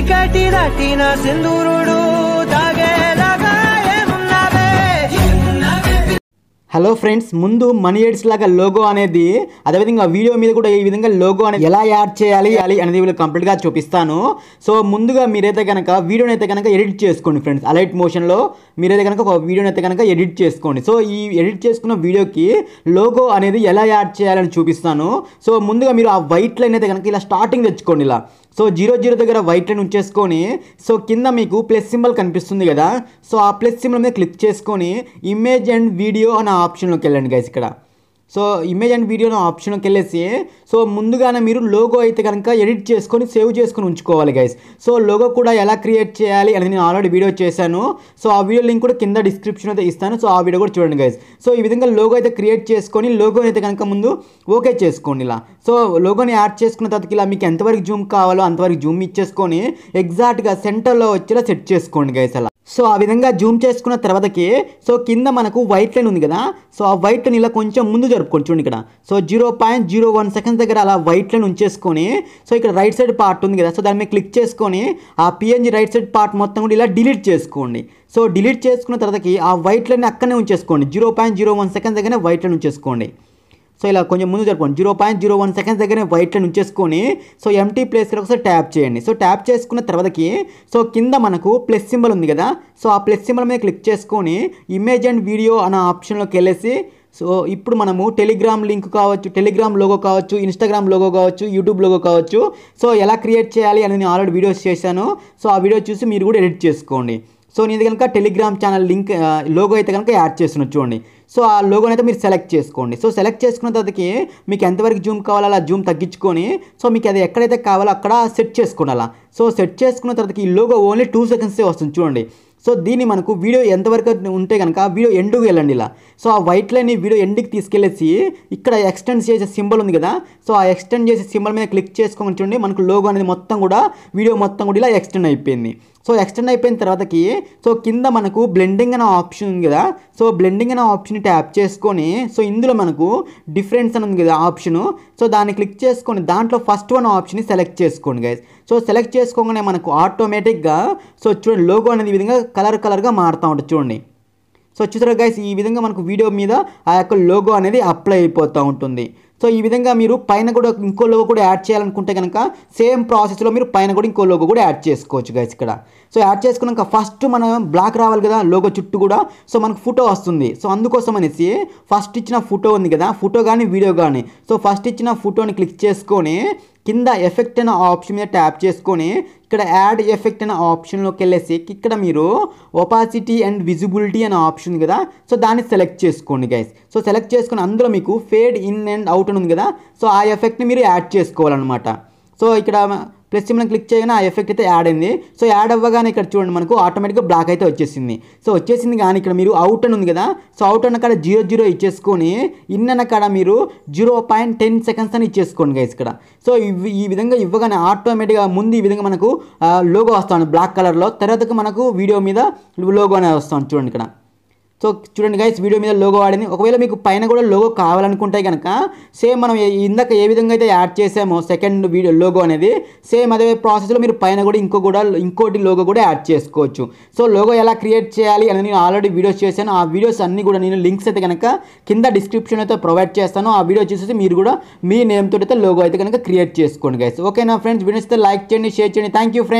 tea కట్టి దాటి నా సింధూరుడు హలో ఫ్రెండ్స్ ముందు మనీ ఎడ్స్ లాగా లోగో అనేది అదేవిధంగా వీడియో మీద కూడా ఈ విధంగా లోగో అనేది ఎలా యాడ్ చేయాలి అది అనేది వీళ్ళు కంప్లీట్గా చూపిస్తాను సో ముందుగా మీరైతే కనుక వీడియోని అయితే కనుక ఎడిట్ చేసుకోండి ఫ్రెండ్స్ అలైట్ మోషన్లో మీరైతే కనుక ఒక వీడియోని అయితే కనుక ఎడిట్ చేసుకోండి సో ఈ ఎడిట్ చేసుకున్న వీడియోకి లోగో అనేది ఎలా యాడ్ చేయాలని చూపిస్తాను సో ముందుగా మీరు ఆ వైట్ లైన్ అయితే కనుక ఇలా స్టార్టింగ్ తెచ్చుకోండి ఇలా సో జీరో జీరో దగ్గర వైట్ లైన్ ఉంచేసుకొని సో కింద మీకు ప్లస్ సింబల్ కనిపిస్తుంది కదా సో ఆ ప్లస్ సింబల్ మీద క్లిక్ చేసుకొని ఇమేజ్ అండ్ వీడియో అని ఆప్షన్లోకి వెళ్ళండి గైస్ ఇక్కడ సో ఇమేజ్ అండ్ వీడియోను ఆప్షన్కి వెళ్ళేసి సో ముందుగానే మీరు లోగో అయితే కనుక ఎడిట్ చేసుకొని సేవ్ చేసుకొని ఉంచుకోవాలి గైస్ సో లోగో కూడా ఎలా క్రియేట్ చేయాలి అనేది నేను ఆల్రెడీ వీడియో చేశాను సో ఆ వీడియో లింక్ కూడా కింద డిస్క్రిప్షన్ అయితే ఇస్తాను సో ఆ వీడియో కూడా చూడండి గైస్ సో ఈ విధంగా లోగో అయితే క్రియేట్ చేసుకొని లోగో అయితే కనుక ముందు ఓకే చేసుకోండి ఇలా సో లోగోని యాడ్ చేసుకున్న తర్వాత ఇలా మీకు ఎంతవరకు జూమ్ కావాలో అంతవరకు జూమ్ ఇచ్చేసుకొని ఎగ్జాక్ట్గా సెంటర్లో వచ్చేలా సెట్ చేసుకోండి గైస్ అలా సో ఆ విధంగా జూమ్ చేసుకున్న తర్వాతకి సో కింద మనకు వైట్ లైన్ ఉంది కదా సో ఆ వైట్ లైన్ ఇలా కొంచెం ముందు జరుపుకొని చూడండి ఇక్కడ so zero point zero one seconds దగ్గర అలా వైట్లను ఉంచేసుకొని సో ఇక్కడ రైట్ సైడ్ పార్ట్ ఉంది కదా సో దాని మీద క్లిక్ చేసుకొని ఆ పిఎన్జీ రైట్ సైడ్ పార్ట్ మొత్తం కూడా ఇలా డిలీట్ చేసుకోండి సో డిలీట్ చేసుకున్న తర్వాతకి ఆ వైట్లని అక్కడనే ఉంచేసుకోండి zero point zero one second దగ్గరనే వైట్లను ఉంచేసుకోండి సో ఇలా కొంచెం ముందు జరుపుకోండి zero point zero one seconds దగ్గర వైట్లను ఉంచేసుకొని సో ఎంటీ ప్లేస్కి ఒకసారి ట్యాప్ చేయండి సో ట్యాప్ చేసుకున్న తర్వాతకి సో కింద మనకు ప్లస్ సింబల్ ఉంది కదా సో ఆ ప్లస్ సింబల్ మీద క్లిక్ చేసుకొని ఇమేజ్ అండ్ వీడియో అనే ఆప్షన్లోకి వెళ్ళేసి సో ఇప్పుడు మనము టెలిగ్రామ్ లింక్ కావచ్చు టెలిగ్రామ్ లోగో కావచ్చు ఇన్స్టాగ్రామ్ లోగో కావచ్చు యూట్యూబ్ లోగో కావచ్చు సో ఎలా క్రియేట్ చేయాలి అని నేను ఆల్రెడీ వీడియోస్ చేశాను సో ఆ వీడియో చూసి మీరు కూడా ఎడిట్ చేసుకోండి సో నేను కనుక టెలిగ్రామ్ ఛానల్ లింక్ లోగో అయితే కనుక యాడ్ చేస్తున్న చూడండి సో ఆ లోగోని అయితే మీరు సెలెక్ట్ చేసుకోండి సో సెలెక్ట్ చేసుకున్న తర్వాతకి మీకు ఎంతవరకు జూమ్ కావాలో అలా జూమ్ తగ్గించుకొని సో మీకు అది ఎక్కడైతే కావాలో అక్కడ సెట్ చేసుకోండి అలా సో సెట్ చేసుకున్న తర్వాతకి ఈ లోగో ఓన్లీ టూ సెకండ్సే వస్తుంది చూడండి సో దీన్ని మనకు వీడియో ఎంతవరకు ఉంటే కనుక వీడియో ఎండుకు వెళ్ళండి ఇలా సో ఆ వైట్ లైన్ వీడియో ఎండికి తీసుకెళ్ళేసి ఇక్కడ ఎక్స్టెండ్ చేసే సింబల్ ఉంది కదా సో ఆ ఎక్స్టెండ్ చేసే సింబల్ మీద క్లిక్ చేసుకొని చూడండి మనకు లోగో అనేది మొత్తం కూడా వీడియో మొత్తం కూడా ఇలా ఎక్స్టెండ్ అయిపోయింది సో ఎక్స్టెండ్ అయిపోయిన తర్వాతకి సో కింద మనకు బ్లెండింగ్ అనే ఆప్షన్ ఉంది కదా సో బ్లెండింగ్ అనే ఆప్షన్ ట్యాప్ చేసుకొని సో ఇందులో మనకు డిఫరెన్స్ అని ఉంది కదా ఆప్షను సో దాన్ని క్లిక్ చేసుకొని దాంట్లో ఫస్ట్ వన్ ఆప్షన్ని సెలెక్ట్ చేసుకోండి గైస్ సో సెలెక్ట్ చేసుకోగానే మనకు ఆటోమేటిక్గా సో చూడండి లోగో అనేది ఈ విధంగా కలర్ కలర్గా మారుతూ ఉంటుంది చూడండి సో చూసారు గైస్ ఈ విధంగా మనకు వీడియో మీద ఆ యొక్క లోగో అనేది అప్లై అయిపోతూ ఉంటుంది సో ఈ విధంగా మీరు పైన కూడా ఇంకో లోగో కూడా యాడ్ చేయాలనుకుంటే కనుక సేమ్ ప్రాసెస్లో మీరు పైన కూడా ఇంకో లోగో కూడా యాడ్ చేసుకోవచ్చు గైస్ ఇక్కడ సో యాడ్ చేసుకున్నాక ఫస్ట్ మనం బ్లాక్ రావాలి కదా లోగో చుట్టూ కూడా సో మనకు ఫోటో వస్తుంది సో అందుకోసం అనేసి ఫస్ట్ ఇచ్చిన ఫోటో ఉంది కదా ఫోటో కానీ వీడియో కానీ సో ఫస్ట్ ఇచ్చిన ఫోటోని క్లిక్ చేసుకొని కింద ఎఫెక్ట్ అనే ఆప్షన్ మీద ట్యాప్ చేసుకొని ఇక్కడ యాడ్ ఎఫెక్ట్ అనే ఆప్షన్లోకి వెళ్ళేసి ఇక్కడ మీరు ఒపాసిటీ అండ్ విజిబిలిటీ అనే ఆప్షన్ కదా సో దాన్ని సెలెక్ట్ చేసుకోండి గైస్ సో సెలెక్ట్ చేసుకుని అందులో మీకు ఫేడ్ ఇన్ అండ్ అవుట్ అని ఉంది కదా సో ఆ ఎఫెక్ట్ని మీరు యాడ్ చేసుకోవాలన్నమాట సో ఇక్కడ ప్లస్ మనం క్లిక్ చేయగానే ఆ ఎఫెక్ట్ అయితే యాడ్ అయింది సో యాడ్ అవ్వగానే ఇక్కడ చూడండి మనకు ఆటోమేటిక్గా బ్లాక్ అయితే వచ్చేసింది సో వచ్చేసింది కానీ ఇక్కడ మీరు అవుట్ అని ఉంది కదా సో అవుట్ అన్న కాడ జీరో జీరో ఇచ్చేసుకొని ఇన్ కాడ మీరు జీరో పాయింట్ టెన్ సెకండ్స్ అని ఇచ్చేసుకోండి గైస్ ఇక్కడ సో ఈ విధంగా ఇవ్వగానే ఆటోమేటిక్గా ముందు ఈ విధంగా మనకు లోగో వస్తుంది బ్లాక్ కలర్లో తర్వాతకి మనకు వీడియో మీద లోగో అనేది వస్తుంది చూడండి ఇక్కడ సో చూడండి గైస్ వీడియో మీద లోగో వాడింది ఒకవేళ మీకు పైన కూడా లోగో కావాలనుకుంటే కనుక సేమ్ మనం ఇందాక ఏ విధంగా అయితే యాడ్ చేసామో సెకండ్ వీడియో లోగో అనేది సేమ్ అదే ప్రాసెస్లో మీరు పైన కూడా ఇంకో కూడా ఇంకోటి లోగో కూడా యాడ్ చేసుకోవచ్చు సో లోగో ఎలా క్రియేట్ చేయాలి అని నేను ఆల్రెడీ వీడియోస్ చేశాను ఆ వీడియోస్ అన్నీ కూడా నేను లింక్స్ అయితే కనుక కింద డిస్క్రిప్షన్ అయితే ప్రొవైడ్ చేస్తాను ఆ వీడియో చూసేసి మీరు కూడా మీ నేమ్తో అయితే లోగో అయితే కనుక క్రియేట్ చేసుకోండి గైస్ ఓకేనా ఫ్రెండ్స్ వీడియోస్ అయితే లైక్ చేయండి షేర్ చేయండి థ్యాంక్ యూ ఫ్రెండ్స్